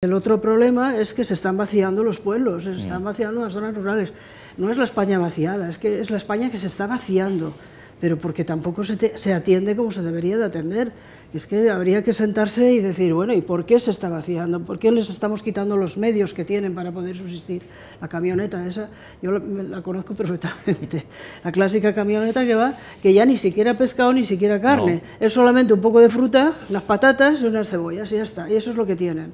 El otro problema es que se están vaciando los pueblos, se mm. están vaciando las zonas rurales. No es la España vaciada, es que es la España que se está vaciando, pero porque tampoco se, atiende como se debería de atender. Es que habría que sentarse y decir, bueno, ¿y por qué se está vaciando? ¿Por qué les estamos quitando los medios que tienen para poder subsistir? La camioneta esa, yo la, conozco perfectamente, la clásica camioneta que va, que ya ni siquiera pescado ni siquiera carne, es solamente un poco de fruta, unas patatas y unas cebollas y ya está, y eso es lo que tienen.